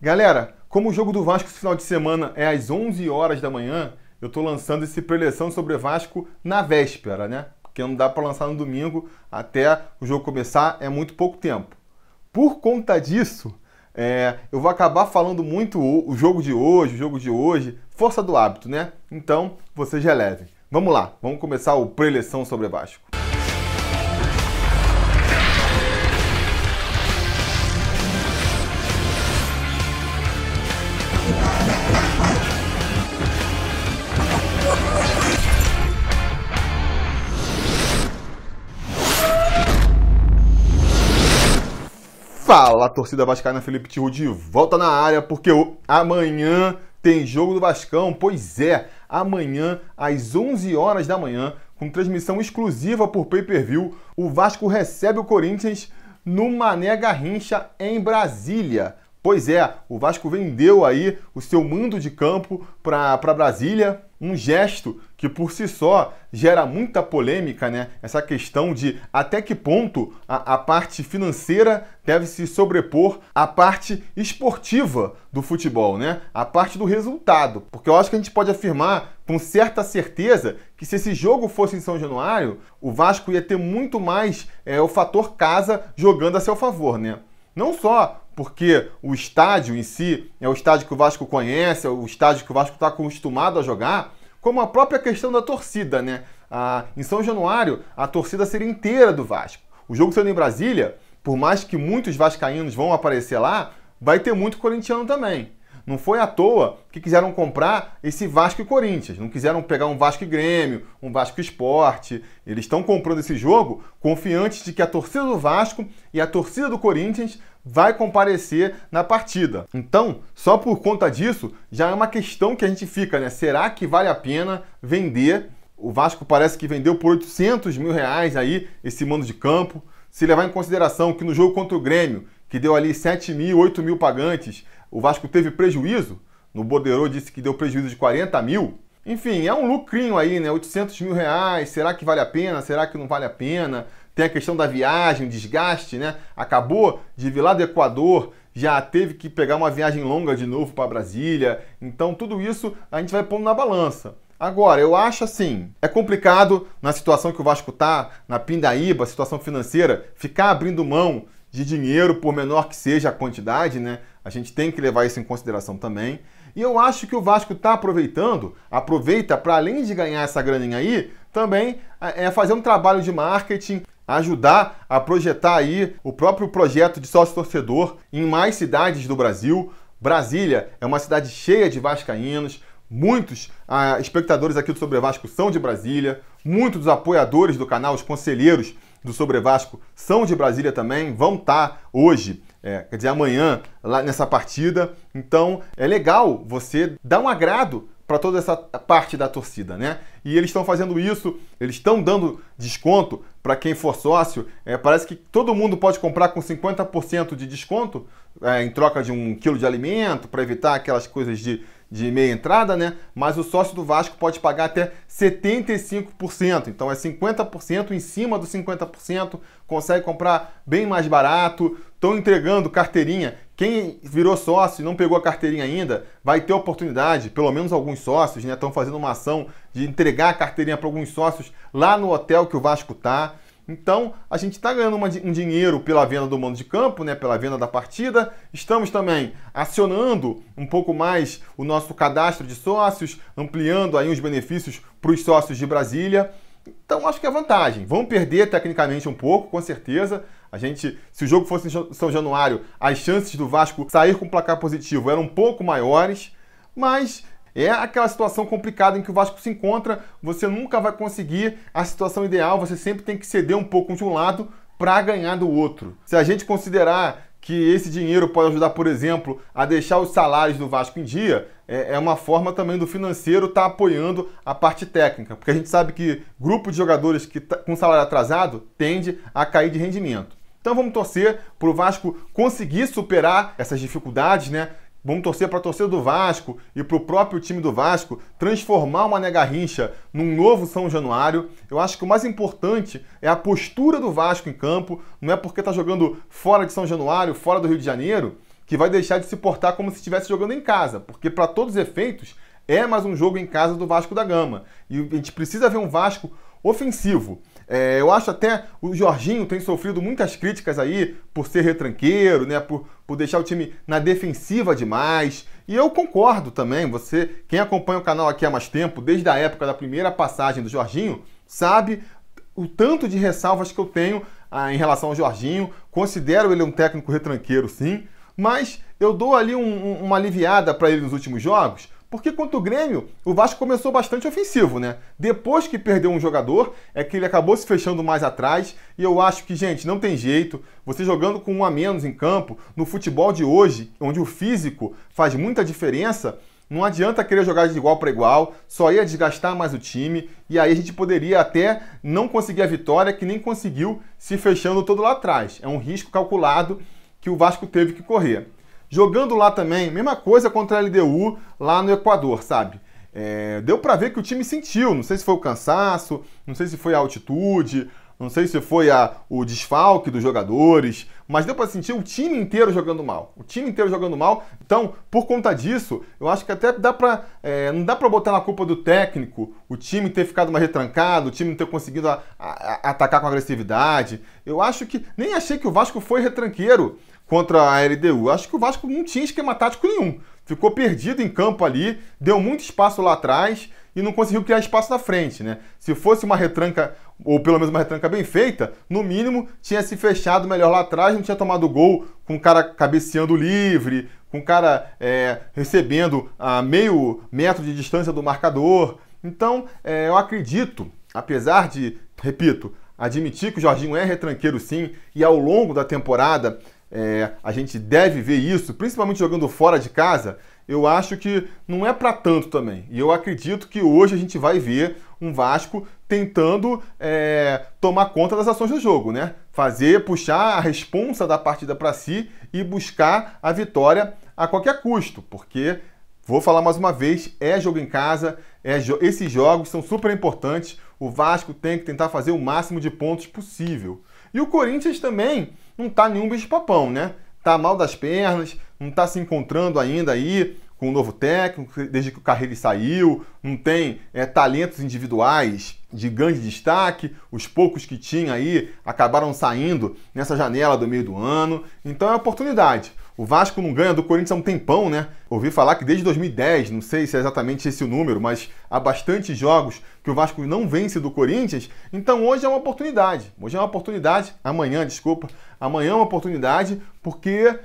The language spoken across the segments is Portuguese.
Galera, como o jogo do Vasco esse final de semana é às 11 horas da manhã, eu estou lançando esse preleção sobre Vasco na véspera, né? Porque não dá para lançar no domingo até o jogo começar, é muito pouco tempo. Por conta disso, é, eu vou acabar falando muito o, o jogo de hoje, o jogo de hoje, força do hábito, né? Então, vocês relevem. Vamos lá, vamos começar o preleção sobre Vasco. Fala, torcida vascaína, Felipe Tiro de volta na área, porque amanhã tem jogo do Vascão. Pois é, amanhã às 11 horas da manhã, com transmissão exclusiva por Pay-Per-View, o Vasco recebe o Corinthians no Mané Garrincha em Brasília. Pois é, o Vasco vendeu aí o seu mando de campo para Brasília, um gesto que por si só gera muita polêmica, né? Essa questão de até que ponto a, a, parte financeira deve se sobrepor à parte esportiva do futebol, né? A parte do resultado. Porque eu acho que a gente pode afirmar com certa certeza que se esse jogo fosse em São Januário, o Vasco ia ter muito mais é, o fator casa jogando a seu favor, né? Não só porque o estádio em si é o estádio que o Vasco conhece, é o estádio que o Vasco está acostumado a jogar, como a própria questão da torcida, né? Ah, em São Januário, a torcida seria inteira do Vasco. O jogo sendo em Brasília, por mais que muitos vascaínos vão aparecer lá, vai ter muito corintiano também. Não foi à toa que quiseram comprar esse Vasco e Corinthians. Não quiseram pegar um Vasco e Grêmio, um Vasco Esporte. Eles estão comprando esse jogo confiantes de que a torcida do Vasco e a torcida do Corinthians vai comparecer na partida. Então, só por conta disso, já é uma questão que a gente fica, né? Será que vale a pena vender? O Vasco parece que vendeu por 800 mil reais aí esse mando de campo. Se levar em consideração que no jogo contra o Grêmio, que deu ali 7 mil, 8 mil pagantes, o Vasco teve prejuízo. No Bordeiro disse que deu prejuízo de 40 mil. Enfim, é um lucrinho aí, né? 800 mil reais. Será que vale a pena? Será que não vale a pena? Tem a questão da viagem, desgaste, né? Acabou de vir lá do Equador, já teve que pegar uma viagem longa de novo para Brasília. Então, tudo isso a gente vai pondo na balança. Agora, eu acho assim, é complicado na situação que o Vasco tá, na pindaíba, situação financeira, ficar abrindo mão de dinheiro, por menor que seja a quantidade, né? A gente tem que levar isso em consideração também. E eu acho que o Vasco está aproveitando, aproveita para além de ganhar essa graninha aí, também é, é fazer um trabalho de marketing, ajudar a projetar aí o próprio projeto de sócio-torcedor em mais cidades do Brasil. Brasília é uma cidade cheia de vascaínos, muitos ah, espectadores aqui do Sobre Vasco são de Brasília, muitos dos apoiadores do canal, os conselheiros do Sobre Vasco são de Brasília também, vão estar tá hoje é, quer dizer, amanhã lá nessa partida. Então é legal você dar um agrado para toda essa parte da torcida, né? E eles estão fazendo isso, eles estão dando desconto para quem for sócio. É, parece que todo mundo pode comprar com 50% de desconto é, em troca de um quilo de alimento, para evitar aquelas coisas de, de meia entrada, né? Mas o sócio do Vasco pode pagar até 75%. Então é 50% em cima do 50%, consegue comprar bem mais barato. Estão entregando carteirinha quem virou sócio e não pegou a carteirinha ainda, vai ter oportunidade, pelo menos alguns sócios, né? Estão fazendo uma ação de entregar a carteirinha para alguns sócios lá no hotel que o Vasco está. Então, a gente está ganhando uma, um dinheiro pela venda do mando de campo, né, pela venda da partida. Estamos também acionando um pouco mais o nosso cadastro de sócios, ampliando aí os benefícios para os sócios de Brasília. Então, acho que é vantagem. Vão perder tecnicamente um pouco, com certeza, a gente, se o jogo fosse em São Januário, as chances do Vasco sair com placar positivo eram um pouco maiores, mas é aquela situação complicada em que o Vasco se encontra, você nunca vai conseguir a situação ideal, você sempre tem que ceder um pouco de um lado para ganhar do outro. Se a gente considerar que esse dinheiro pode ajudar, por exemplo, a deixar os salários do Vasco em dia, é, é uma forma também do financeiro estar tá apoiando a parte técnica, porque a gente sabe que grupo de jogadores que tá com salário atrasado tende a cair de rendimento. Então vamos torcer para o Vasco conseguir superar essas dificuldades, né? Vamos torcer para a torcida do Vasco e para o próprio time do Vasco transformar uma Mané Garrincha num novo São Januário. Eu acho que o mais importante é a postura do Vasco em campo. Não é porque está jogando fora de São Januário, fora do Rio de Janeiro, que vai deixar de se portar como se estivesse jogando em casa. Porque, para todos os efeitos, é mais um jogo em casa do Vasco da Gama. E a gente precisa ver um Vasco ofensivo. É, eu acho até o Jorginho tem sofrido muitas críticas aí por ser retranqueiro, né? Por, por deixar o time na defensiva demais. E eu concordo também. Você, quem acompanha o canal aqui há mais tempo, desde a época da primeira passagem do Jorginho, sabe o tanto de ressalvas que eu tenho ah, em relação ao Jorginho. Considero ele um técnico retranqueiro, sim, mas eu dou ali um, um, uma aliviada para ele nos últimos jogos, porque quanto o Grêmio, o Vasco começou bastante ofensivo, né? Depois que perdeu um jogador, é que ele acabou se fechando mais atrás. E eu acho que, gente, não tem jeito. Você jogando com um a menos em campo, no futebol de hoje, onde o físico faz muita diferença, não adianta querer jogar de igual para igual, só ia desgastar mais o time. E aí a gente poderia até não conseguir a vitória, que nem conseguiu se fechando todo lá atrás. É um risco calculado que o Vasco teve que correr. Jogando lá também, mesma coisa contra a LDU lá no Equador, sabe? É, deu para ver que o time sentiu, não sei se foi o cansaço, não sei se foi a altitude, não sei se foi a, o desfalque dos jogadores, mas deu para sentir o time inteiro jogando mal. O time inteiro jogando mal. Então, por conta disso, eu acho que até dá para é, não dá para botar na culpa do técnico o time ter ficado mais retrancado, o time não ter conseguido a, a, atacar com agressividade. Eu acho que nem achei que o Vasco foi retranqueiro contra a LDU. Acho que o Vasco não tinha esquema tático nenhum. Ficou perdido em campo ali, deu muito espaço lá atrás e não conseguiu criar espaço na frente, né? Se fosse uma retranca, ou pelo menos uma retranca bem feita, no mínimo tinha se fechado melhor lá atrás, não tinha tomado gol com o cara cabeceando livre, com o cara é, recebendo a meio metro de distância do marcador. Então, é, eu acredito, apesar de, repito, admitir que o Jorginho é retranqueiro sim, e ao longo da temporada é, a gente deve ver isso, principalmente jogando fora de casa, eu acho que não é para tanto também. E eu acredito que hoje a gente vai ver um Vasco tentando é, tomar conta das ações do jogo, né? Fazer, puxar a responsa da partida para si e buscar a vitória a qualquer custo, porque vou falar mais uma vez, é jogo em casa, é jo esses jogos são super importantes. O Vasco tem que tentar fazer o máximo de pontos possível. E o Corinthians também não tá nenhum bicho papão, né? Tá mal das pernas, não tá se encontrando ainda aí com o um novo técnico, desde que o Carreira saiu, não tem é, talentos individuais de grande destaque, os poucos que tinha aí acabaram saindo nessa janela do meio do ano. Então é oportunidade. O Vasco não ganha do Corinthians há um tempão, né? Ouvi falar que desde 2010, não sei se é exatamente esse o número, mas há bastantes jogos que o Vasco não vence do Corinthians. Então hoje é uma oportunidade. Hoje é uma oportunidade. Amanhã, desculpa. Amanhã é uma oportunidade, porque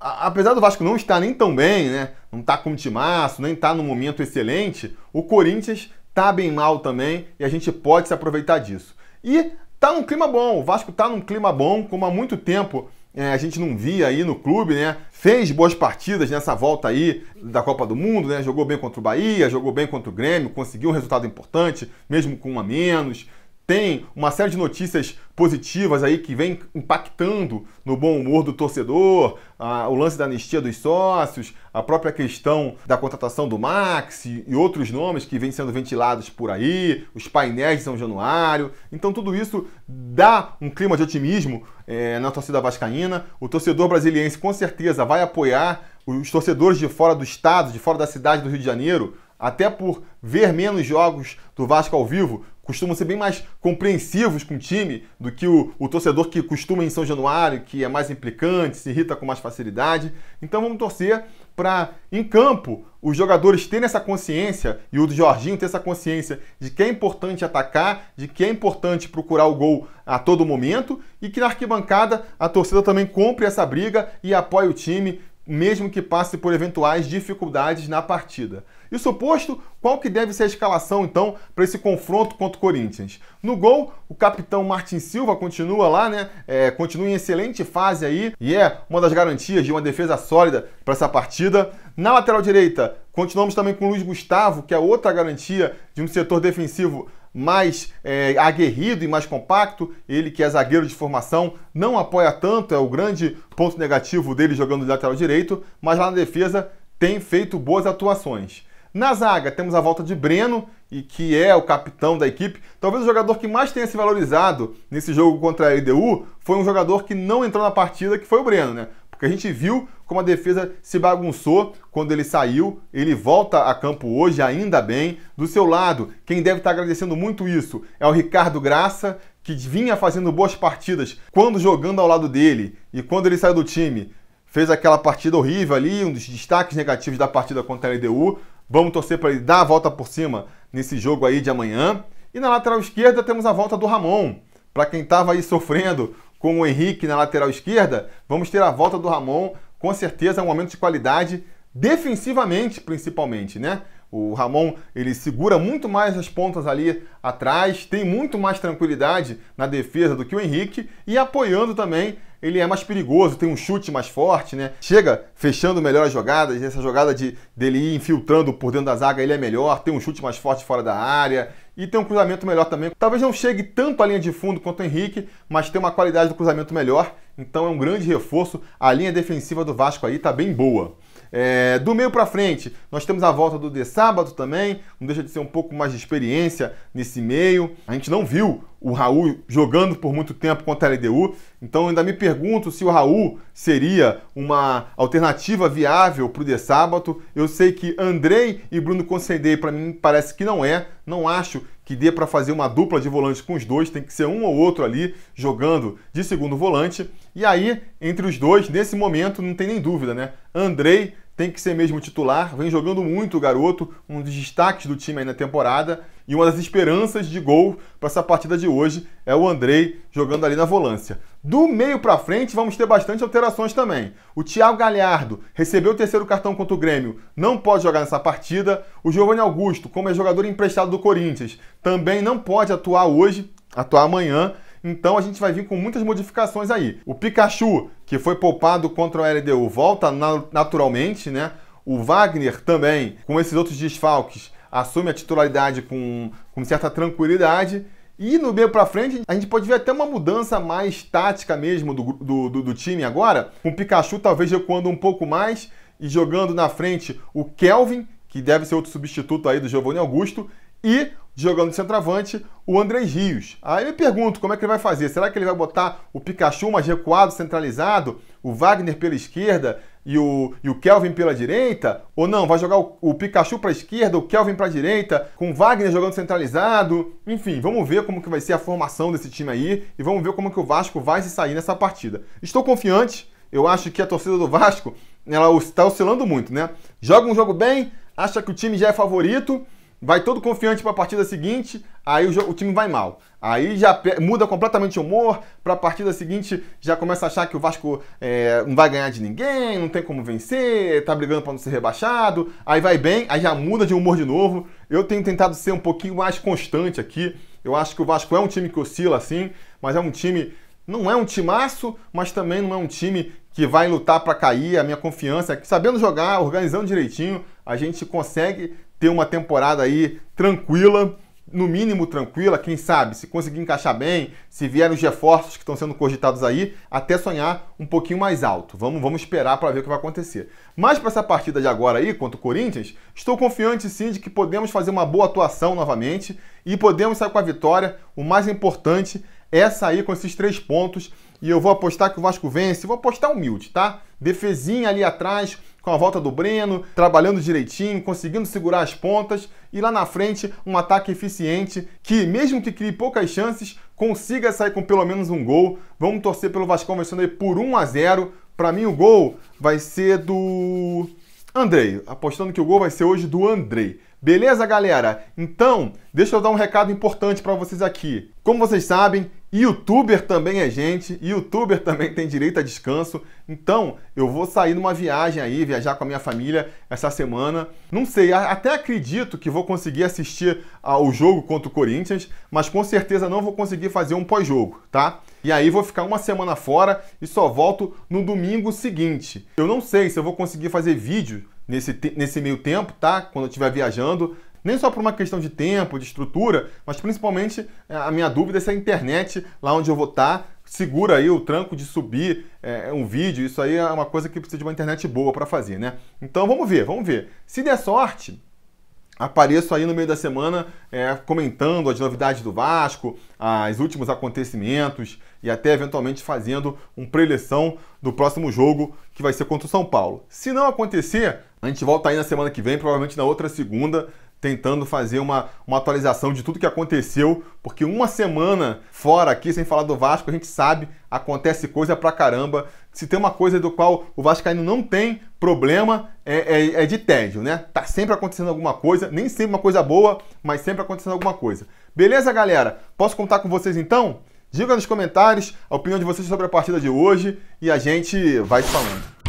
apesar do Vasco não estar nem tão bem, né? Não tá com um timaço, nem tá num momento excelente, o Corinthians tá bem mal também e a gente pode se aproveitar disso. E tá num clima bom. O Vasco tá num clima bom, como há muito tempo é, a gente não via aí no clube, né? Fez boas partidas nessa volta aí da Copa do Mundo, né? Jogou bem contra o Bahia, jogou bem contra o Grêmio, conseguiu um resultado importante, mesmo com um a menos tem uma série de notícias positivas aí que vem impactando no bom humor do torcedor, a, o lance da anistia dos sócios, a própria questão da contratação do Max e, outros nomes que vêm sendo ventilados por aí, os painéis de São Januário. Então tudo isso dá um clima de otimismo é, na torcida vascaína. O torcedor brasiliense com certeza vai apoiar os torcedores de fora do estado, de fora da cidade do Rio de Janeiro, até por ver menos jogos do Vasco ao vivo, costumam ser bem mais compreensivos com o time do que o, o torcedor que costuma em São Januário, que é mais implicante, se irrita com mais facilidade. Então vamos torcer para, em campo, os jogadores terem essa consciência e o do Jorginho ter essa consciência de que é importante atacar, de que é importante procurar o gol a todo momento e que na arquibancada a torcida também compre essa briga e apoie o time, mesmo que passe por eventuais dificuldades na partida. E suposto, qual que deve ser a escalação então para esse confronto contra o Corinthians? No gol, o capitão Martin Silva continua lá, né? É, continua em excelente fase aí e é uma das garantias de uma defesa sólida para essa partida. Na lateral direita, continuamos também com o Luiz Gustavo, que é outra garantia de um setor defensivo mais é, aguerrido e mais compacto. Ele que é zagueiro de formação, não apoia tanto, é o grande ponto negativo dele jogando de lateral direito, mas lá na defesa tem feito boas atuações. Na zaga, temos a volta de Breno, e que é o capitão da equipe. Talvez o jogador que mais tenha se valorizado nesse jogo contra a EDU foi um jogador que não entrou na partida, que foi o Breno, né? Porque a gente viu como a defesa se bagunçou quando ele saiu. Ele volta a campo hoje, ainda bem. Do seu lado, quem deve estar agradecendo muito isso é o Ricardo Graça, que vinha fazendo boas partidas quando jogando ao lado dele e quando ele saiu do time. Fez aquela partida horrível ali, um dos destaques negativos da partida contra a LDU, Vamos torcer para ele dar a volta por cima nesse jogo aí de amanhã. E na lateral esquerda temos a volta do Ramon. Para quem estava aí sofrendo com o Henrique na lateral esquerda, vamos ter a volta do Ramon. Com certeza, é um aumento de qualidade defensivamente, principalmente, né? O Ramon ele segura muito mais as pontas ali atrás, tem muito mais tranquilidade na defesa do que o Henrique e apoiando também ele é mais perigoso, tem um chute mais forte, né? Chega fechando melhor as jogadas, essa jogada de dele ir infiltrando por dentro da zaga, ele é melhor, tem um chute mais forte fora da área e tem um cruzamento melhor também. Talvez não chegue tanto à linha de fundo quanto o Henrique, mas tem uma qualidade do cruzamento melhor, então é um grande reforço. A linha defensiva do Vasco aí tá bem boa. É, do meio para frente, nós temos a volta do De Sábado também, não deixa de ser um pouco mais de experiência nesse meio. A gente não viu o Raul jogando por muito tempo contra a LDU, então ainda me pergunto se o Raul seria uma alternativa viável para o De Sábado. Eu sei que Andrei e Bruno Concedei, para mim, parece que não é, não acho que dê para fazer uma dupla de volante com os dois, tem que ser um ou outro ali jogando de segundo volante. E aí, entre os dois, nesse momento, não tem nem dúvida, né? Andrei tem que ser mesmo titular. Vem jogando muito o garoto, um dos destaques do time aí na temporada. E uma das esperanças de gol para essa partida de hoje é o Andrei jogando ali na volância. Do meio para frente, vamos ter bastante alterações também. O Thiago Galhardo recebeu o terceiro cartão contra o Grêmio, não pode jogar nessa partida. O Giovanni Augusto, como é jogador emprestado do Corinthians, também não pode atuar hoje, atuar amanhã. Então a gente vai vir com muitas modificações aí. O Pikachu que foi poupado contra o LDU, volta naturalmente, né? O Wagner também, com esses outros desfalques, assume a titularidade com, com certa tranquilidade. E no meio para frente, a gente pode ver até uma mudança mais tática mesmo do, do, do, do time agora, com o Pikachu talvez recuando um pouco mais e jogando na frente o Kelvin, que deve ser outro substituto aí do Giovanni Augusto, e jogando de centroavante o André Rios. Aí me pergunto como é que ele vai fazer. Será que ele vai botar o Pikachu mais recuado, centralizado, o Wagner pela esquerda e o, e o Kelvin pela direita? Ou não, vai jogar o, o Pikachu para a esquerda, o Kelvin para a direita, com o Wagner jogando centralizado? Enfim, vamos ver como que vai ser a formação desse time aí e vamos ver como que o Vasco vai se sair nessa partida. Estou confiante, eu acho que a torcida do Vasco ela está oscilando muito, né? Joga um jogo bem, acha que o time já é favorito, vai todo confiante para a partida seguinte, aí o, o, time vai mal. Aí já muda completamente o humor, para a partida seguinte já começa a achar que o Vasco é, não vai ganhar de ninguém, não tem como vencer, tá brigando para não ser rebaixado, aí vai bem, aí já muda de humor de novo. Eu tenho tentado ser um pouquinho mais constante aqui. Eu acho que o Vasco é um time que oscila assim, mas é um time não é um timaço, mas também não é um time que vai lutar para cair. A minha confiança é que, sabendo jogar, organizando direitinho, a gente consegue ter uma temporada aí tranquila, no mínimo tranquila, quem sabe, se conseguir encaixar bem, se vierem os reforços que estão sendo cogitados aí, até sonhar um pouquinho mais alto. Vamos, vamos esperar para ver o que vai acontecer. Mas para essa partida de agora aí, contra o Corinthians, estou confiante sim de que podemos fazer uma boa atuação novamente e podemos sair com a vitória. O mais importante é sair com esses três pontos e eu vou apostar que o Vasco vence. Vou apostar humilde, tá? Defesinha ali atrás, com a volta do Breno, trabalhando direitinho, conseguindo segurar as pontas e lá na frente um ataque eficiente que, mesmo que crie poucas chances, consiga sair com pelo menos um gol. Vamos torcer pelo Vasco vencendo aí por 1 a 0. Para mim o gol vai ser do Andrei, apostando que o gol vai ser hoje do Andrei. Beleza, galera? Então, deixa eu dar um recado importante para vocês aqui. Como vocês sabem, youtuber também é gente, youtuber também tem direito a descanso. Então, eu vou sair numa viagem aí, viajar com a minha família essa semana. Não sei, até acredito que vou conseguir assistir ao jogo contra o Corinthians, mas com certeza não vou conseguir fazer um pós-jogo, tá? E aí vou ficar uma semana fora e só volto no domingo seguinte. Eu não sei se eu vou conseguir fazer vídeo nesse, nesse meio tempo, tá? Quando eu estiver viajando, nem só por uma questão de tempo, de estrutura, mas principalmente é, a minha dúvida é se a internet, lá onde eu vou estar, tá, segura aí o tranco de subir é, um vídeo. Isso aí é uma coisa que precisa de uma internet boa para fazer, né? Então vamos ver, vamos ver. Se der sorte, apareço aí no meio da semana é, comentando as novidades do Vasco, os últimos acontecimentos e até eventualmente fazendo um preleção do próximo jogo que vai ser contra o São Paulo. Se não acontecer, a gente volta aí na semana que vem, provavelmente na outra segunda, tentando fazer uma, uma atualização de tudo que aconteceu, porque uma semana fora aqui, sem falar do Vasco, a gente sabe, acontece coisa pra caramba se tem uma coisa do qual o Vascaíno não tem problema, é, é, é, de tédio, né? Tá sempre acontecendo alguma coisa, nem sempre uma coisa boa, mas sempre acontecendo alguma coisa. Beleza, galera? Posso contar com vocês então? Diga nos comentários a opinião de vocês sobre a partida de hoje e a gente vai falando.